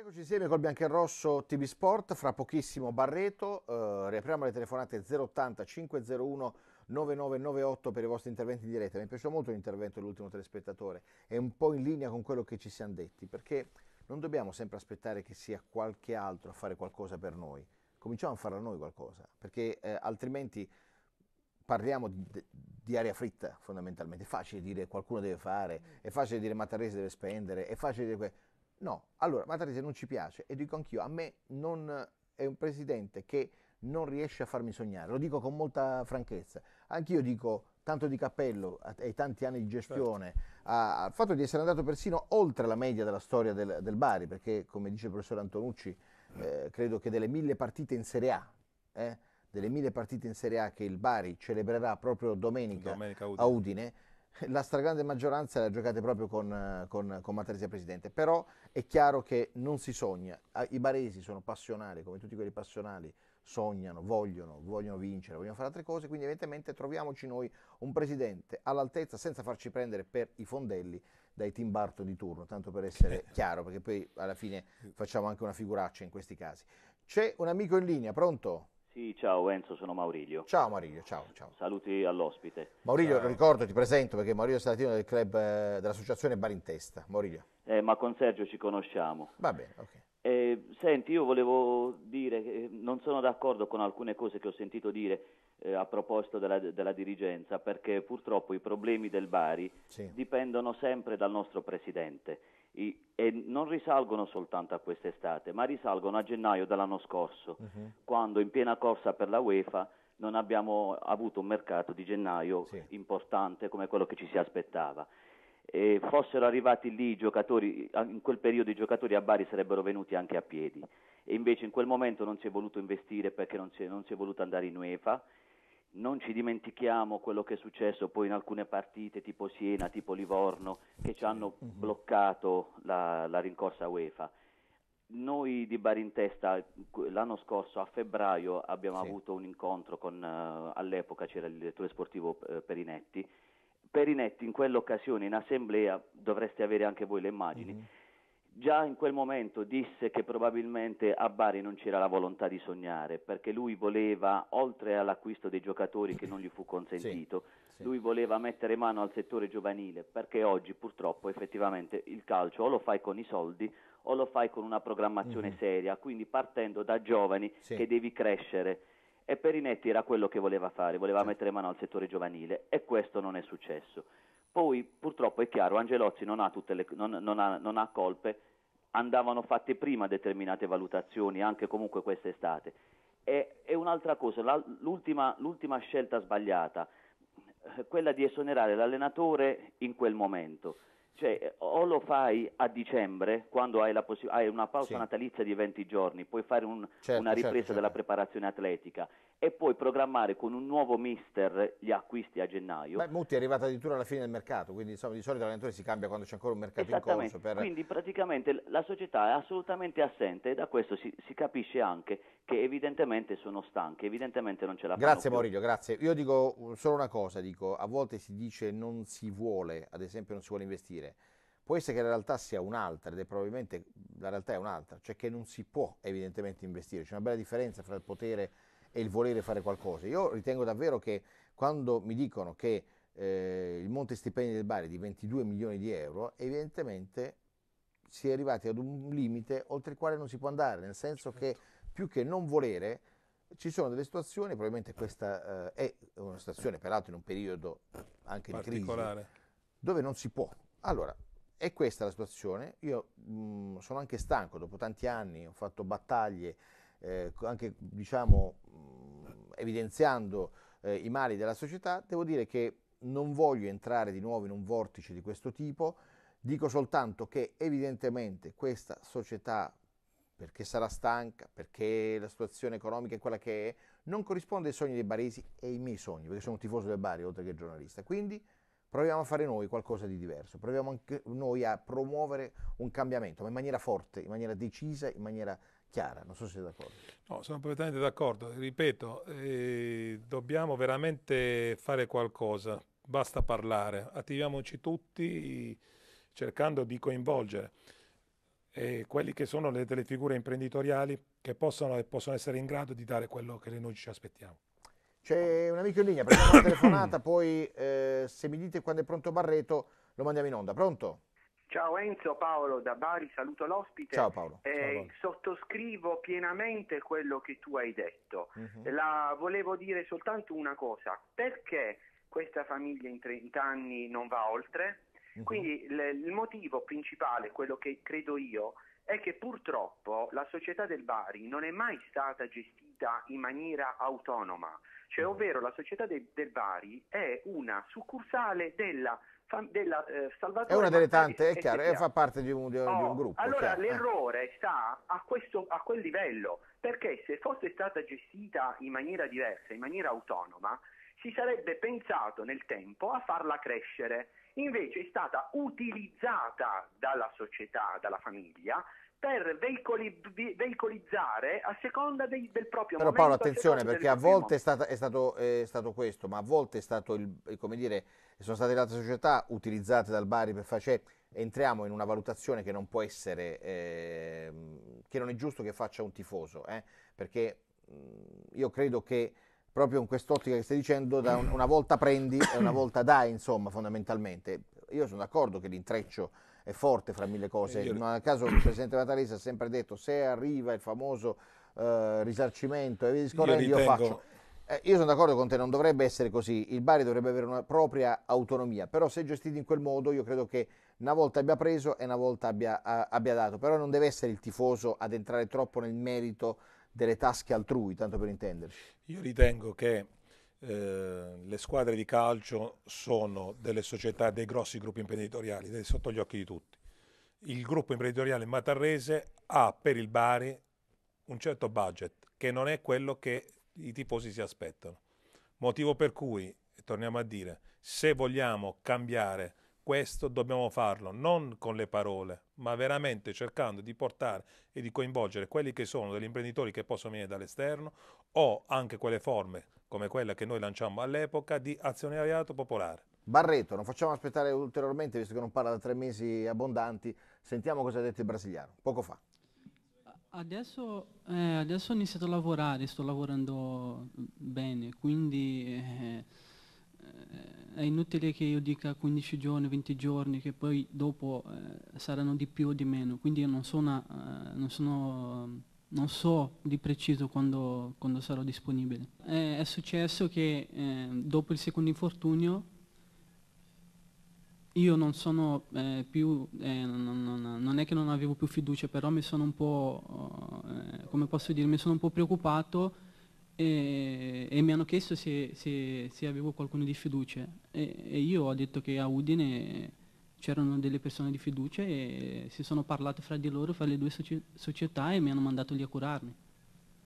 Eccoci insieme col bianco e rosso TV Sport, fra pochissimo Barreto, eh, riapriamo le telefonate 080 501 9998 per i vostri interventi in diretta. Mi è piaciuto molto l'intervento dell'ultimo telespettatore, è un po' in linea con quello che ci siamo detti, perché non dobbiamo sempre aspettare che sia qualche altro a fare qualcosa per noi, cominciamo a fare a noi qualcosa, perché eh, altrimenti parliamo di, di, aria fritta fondamentalmente, è facile dire qualcuno deve fare, è facile dire Matarese deve spendere, è facile dire... Que- No, allora Matarese non ci piace e dico anch'io, a me non è un presidente che non riesce a farmi sognare, lo dico con molta franchezza. Anch'io dico tanto di cappello e tanti anni di gestione, certo. al fatto di essere andato persino oltre la media della storia del, del Bari, perché come dice il professor Antonucci, eh, credo che delle mille partite in Serie A, eh, delle mille partite in Serie A che il Bari celebrerà proprio domenica, domenica Udine. a Udine la stragrande maggioranza la giocate proprio con, con, con Materazzi presidente, però è chiaro che non si sogna, ah, i baresi sono passionali, come tutti quelli passionali, sognano, vogliono, vogliono vincere, vogliono fare altre cose, quindi evidentemente troviamoci noi un presidente all'altezza senza farci prendere per i fondelli dai Tim Burton di turno, tanto per essere chiaro, perché poi alla fine facciamo anche una figuraccia in questi casi. C'è un amico in linea, pronto? Sì, ciao Enzo, sono Maurilio. Ciao Maurilio, ciao. ciao. Saluti all'ospite. Maurilio, ciao. Eh. ricordo, ti presento perché Maurilio è statino del club eh, dell'associazione Bar in Testa. Maurilio. Eh, ma con Sergio ci conosciamo. Va bene, ok senti, io volevo dire che eh, non sono d'accordo con alcune cose che ho sentito dire eh, a proposito della, della, dirigenza, perché purtroppo i problemi del Bari sì. dipendono sempre dal nostro presidente I, e non risalgono soltanto a quest'estate, ma risalgono a gennaio dell'anno scorso, uh-huh. quando in piena corsa per la UEFA non abbiamo avuto un mercato di gennaio sì. importante come quello che ci si aspettava eh, fossero arrivati lì i giocatori, in quel periodo i giocatori a Bari sarebbero venuti anche a piedi e invece in quel momento non si è voluto investire perché non si è, non si è voluto andare in UEFA. Non ci dimentichiamo quello che è successo poi in alcune partite tipo Siena, tipo Livorno, che ci hanno mhm. bloccato la, la rincorsa UEFA. Noi di Bari in Testa l'anno scorso a febbraio abbiamo sì. avuto un incontro con, uh, all'epoca c'era il direttore sportivo uh, Perinetti, Perinetti in quell'occasione in assemblea, dovreste avere anche voi le immagini, mm-hmm. già in quel momento disse che probabilmente a Bari non c'era la volontà di sognare, perché lui voleva, oltre all'acquisto dei giocatori che non gli fu consentito, sì, lui voleva mettere mano al settore giovanile, perché oggi purtroppo effettivamente il calcio o lo fai con i soldi o lo fai con una programmazione mm-hmm. seria, quindi partendo da giovani sì. che devi crescere e Perinetti era quello che voleva fare, voleva certo. mettere mano al settore giovanile e questo non è successo. Poi purtroppo è chiaro, Angelozzi non ha, le, non, non ha, non ha colpe, andavano fatte prima determinate valutazioni, anche comunque quest'estate. E, e un'altra cosa, la, l'ultima, l'ultima scelta sbagliata, eh, quella di esonerare l'allenatore in quel momento. Cioè, o lo fai a dicembre, quando hai, la possi- hai una pausa sì. natalizia di 20 giorni, puoi fare un, certo, una ripresa certo, certo. della certo. preparazione atletica e poi programmare con un nuovo mister gli acquisti a gennaio. Beh, Mutti è arrivata addirittura alla fine del mercato, quindi insomma, di solito l'allenatore si cambia quando c'è ancora un mercato in corso. Per... Quindi praticamente la società è assolutamente assente e da questo si, si capisce anche che evidentemente sono stanche, evidentemente non ce la fanno Grazie Maurizio, grazie. Io dico solo una cosa, dico, a volte si dice non si vuole, ad esempio non si vuole investire. Può essere che la realtà sia un'altra ed è probabilmente la realtà è un'altra, cioè che non si può evidentemente investire. C'è una bella differenza fra il potere e il volere fare qualcosa. Io ritengo davvero che quando mi dicono che eh, il monte stipendi del Bari è di 22 milioni di euro, evidentemente si è arrivati ad un limite oltre il quale non si può andare, nel senso che certo. più che non volere ci sono delle situazioni, probabilmente questa eh, è una situazione peraltro in un periodo anche di crisi, dove non si può. Allora, è questa la situazione, io mh, mm, sono anche stanco, dopo tanti anni ho fatto battaglie, eh, anche diciamo, mm, evidenziando eh, i mali della società, devo dire che non voglio entrare di nuovo in un vortice di questo tipo, dico soltanto che evidentemente questa società, perché sarà stanca, perché la situazione economica è quella che è, non corrisponde ai sogni dei baresi e ai miei sogni, perché sono un tifoso del Bari oltre che giornalista. Quindi proviamo a fare noi qualcosa di diverso, proviamo anche noi a promuovere un cambiamento, ma in maniera forte, in maniera decisa, in maniera chiara, non so se sei d'accordo. No, sono perfettamente d'accordo, ripeto, eh, dobbiamo veramente fare qualcosa, basta parlare, attiviamoci tutti cercando di coinvolgere eh, quelli che sono le, delle figure imprenditoriali che possono, possono essere in grado di dare quello che noi ci aspettiamo. C'è un amico in linea, prendiamo una telefonata, poi eh, se mi dite quando è pronto Barreto lo mandiamo in onda. Pronto? Ciao Enzo Paolo da Bari, saluto l'ospite. Ciao Paolo. Eh, sottoscrivo pienamente quello che tu hai detto. Uh-huh. La, volevo dire soltanto una cosa, perché questa famiglia in 30 anni non va oltre? Uh-huh. Quindi le, il motivo principale, quello che credo io, è che purtroppo la società del Bari non è mai stata gestita gestita in maniera autonoma, cioè mm. ovvero la società de, del Bari è una succursale della della, eh, è una delle tante, è chiaro, e fa parte di un, di un, oh, di un gruppo. Allora chiaro, eh. l'errore eh. sta a, questo, a, quel livello, perché se fosse stata gestita in maniera diversa, in maniera autonoma, si sarebbe pensato nel tempo a farla crescere. Invece è stata utilizzata dalla società, dalla famiglia, per veicoli, veicolizzare a seconda dei, del proprio Però Paolo attenzione a perché a volte è, stata, è, stato, è, stato, questo, ma a volte è stato il, come dire, sono state le altre società utilizzate dal Bari per fare... Cioè, entriamo in una valutazione che non può essere, eh, che non è giusto che faccia un tifoso, eh, perché mm, io credo che proprio in quest'ottica che stai dicendo, da un, una volta prendi e una volta dai, insomma, fondamentalmente. Io sono d'accordo che l'intreccio è forte fra mille cose. Eh, io... Non a caso il presidente Mattarese ha sempre detto se arriva il famoso eh, risarcimento e via discorrendo io, io faccio. Eh, io sono d'accordo con te, non dovrebbe essere così, il Bari dovrebbe avere una propria autonomia, però se gestito in quel modo io credo che una volta abbia preso e una volta abbia, a, abbia dato, però non deve essere il tifoso ad entrare troppo nel merito delle tasche altrui, tanto per intenderci. Io ritengo che eh, le squadre di calcio sono delle società, dei grossi gruppi imprenditoriali, sotto gli occhi di tutti. Il gruppo imprenditoriale matarrese ha per il Bari un certo budget che non è quello che i tifosi si aspettano. Motivo per cui, torniamo a dire, se vogliamo cambiare questo dobbiamo farlo non con le parole, ma veramente cercando di portare e di coinvolgere quelli che sono degli imprenditori che possono venire dall'esterno o anche quelle forme come quella che noi lanciamo all'epoca di azionariato popolare. Barreto, non facciamo aspettare ulteriormente, visto che non parla da tre mesi abbondanti, sentiamo cosa ha detto il brasiliano, poco fa. Adesso, eh, adesso ho iniziato a lavorare, sto lavorando bene, quindi eh, eh è inutile che io dica 15 giorni, 20 giorni, che poi dopo eh, saranno di più o di meno, quindi io non sono... Eh, non sono non so di preciso quando, quando sarò disponibile. Eh, è successo che eh, dopo il secondo infortunio io non sono eh, più, eh, non, non, non, è che non avevo più fiducia, però mi sono un po', eh, come posso dire, mi sono un po' preoccupato e, e mi hanno chiesto se, se, se, avevo qualcuno di fiducia e, e io ho detto che a Udine c'erano delle persone di fiducia e si sono parlate fra di loro, fra le due soci società e mi hanno mandato lì a curarmi.